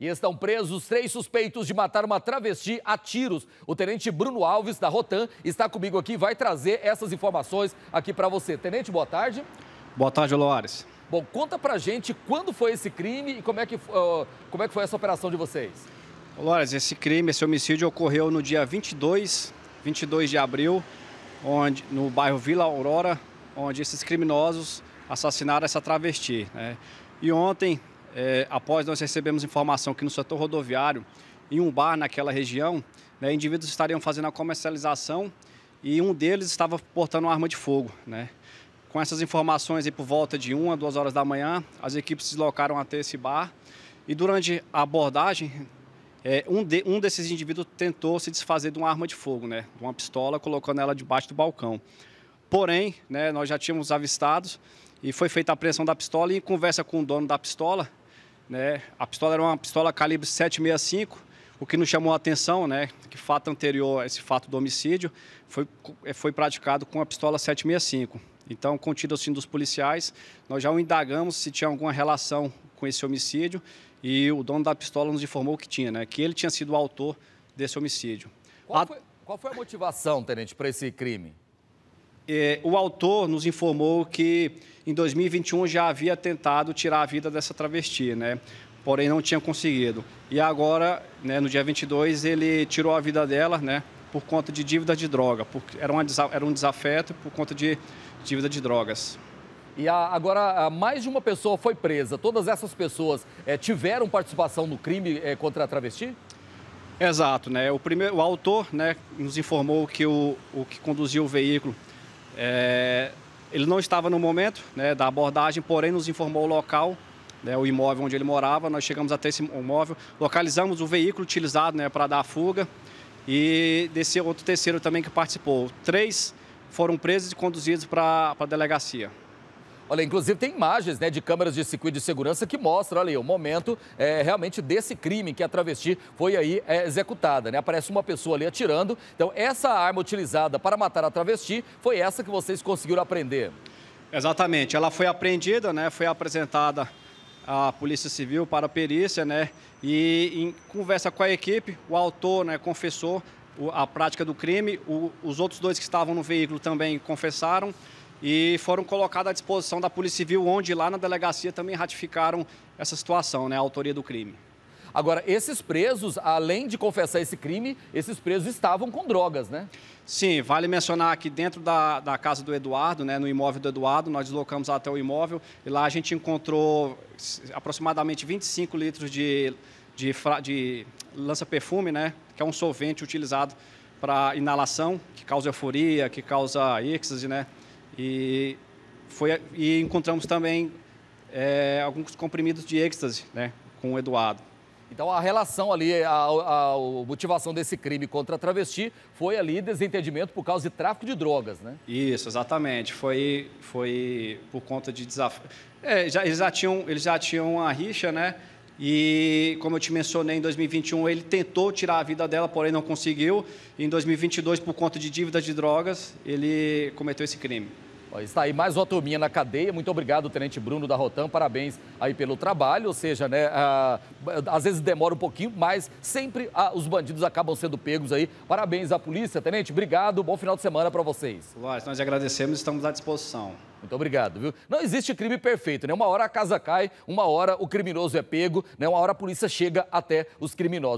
E estão presos três suspeitos de matar uma travesti a tiros. O tenente Bruno Alves, da Rotan, está comigo aqui e vai trazer essas informações aqui para você. Tenente, boa tarde. Boa tarde, Loares. Bom, conta pra gente quando foi esse crime e como é que, uh, como é que foi essa operação de vocês. Loares, esse crime, esse homicídio ocorreu no dia 22, 22 de abril, onde, no bairro Vila Aurora, onde esses criminosos assassinaram essa travesti. Né? E ontem, é, após nós recebemos informação que no setor rodoviário, em um bar naquela região, né, indivíduos estariam fazendo a comercialização e um deles estava portando uma arma de fogo. Né? Com essas informações aí por volta de 1 a 2 horas da manhã, as equipes se deslocaram até esse bar e durante a abordagem, é, um, de, um desses indivíduos tentou se desfazer de uma arma de fogo, né, de uma pistola, colocando ela debaixo do balcão. Porém, né, nós já tínhamos avistados e foi feita a apreensão da pistola e em conversa com o dono da pistola, né? A pistola era uma pistola calibre 765, o que nos chamou a atenção, né, que fato anterior a esse fato do homicídio foi, eh, foi praticado com a pistola 765. Então, contido assim dos policiais, nós já o indagamos se tinha alguma relação com esse homicídio e o dono da pistola nos informou que tinha, né, que ele tinha sido o autor desse homicídio. Qual, foi, qual foi a motivação, tenente, para esse crime? eh, o autor nos informou que em 2021 já havia tentado tirar a vida dessa travesti, né? Porém, não tinha conseguido. E agora, né, no dia 22, ele tirou a vida dela, né? Por conta de dívida de droga. Porque era, uma, era um desafeto por conta de dívida de drogas. E agora, mais de uma pessoa foi presa. Todas essas pessoas é, tiveram participação no crime é, contra a travesti? Exato, né? O, primeiro, o autor né, nos informou que o, o que conduziu o veículo é, ele não estava no momento né, da abordagem, porém nos informou o local, né, o imóvel onde ele morava. Nós chegamos até esse imóvel, localizamos o veículo utilizado né, para dar a fuga e desse outro terceiro também que participou. Três foram presos e conduzidos para a delegacia. Olha, inclusive tem imagens né, de câmeras de circuito de segurança que mostram ali o momento é, realmente desse crime que a travesti foi aí é, executada. Né? Aparece uma pessoa ali atirando. Então, essa arma utilizada para matar a travesti foi essa que vocês conseguiram aprender. Exatamente. Ela foi apreendida, né? foi apresentada à Polícia Civil para a perícia, né? E em conversa com a equipe, o autor né, confessou a prática do crime, o, os outros dois que estavam no veículo também confessaram e foram colocados à disposição da Polícia Civil, onde lá na delegacia também ratificaram essa situação, né, a autoria do crime. Agora, esses presos, além de confessar esse crime, esses presos estavam com drogas, né? Sim, vale mencionar que dentro da, da casa do Eduardo, né, no imóvel do Eduardo, nós deslocamos até o imóvel e lá a gente encontrou aproximadamente 25 litros de, de, de lança-perfume, né, que é um solvente utilizado para inalação, que causa euforia, que causa êxtase, né? E, foi, e encontramos também é, alguns comprimidos de êxtase né, com o Eduardo. Então, a relação ali, a, a, motivação desse crime contra a travesti foi ali desentendimento por causa de tráfico de drogas, né? Isso, exatamente. Foi, foi por conta de desafio. É, já, eles, já tinham, eles já tinham uma rixa, né? E, como eu te mencionei, em 2021 ele tentou tirar a vida dela, porém não conseguiu. E em 2022, por conta de dívidas de drogas, ele cometeu esse crime. Está aí mais uma turminha na cadeia. Muito obrigado, Tenente Bruno da Rotan. Parabéns aí pelo trabalho. Ou seja, né, ah, às vezes demora um pouquinho, mas sempre ah, os bandidos acabam sendo pegos aí. Parabéns à polícia, Tenente. Obrigado. Bom final de semana para vocês. Lógico, nós agradecemos e estamos à disposição. Muito obrigado, viu? Não existe crime perfeito, né? Uma hora a casa cai, uma hora o criminoso é pego, né? Uma hora a polícia chega até os criminosos.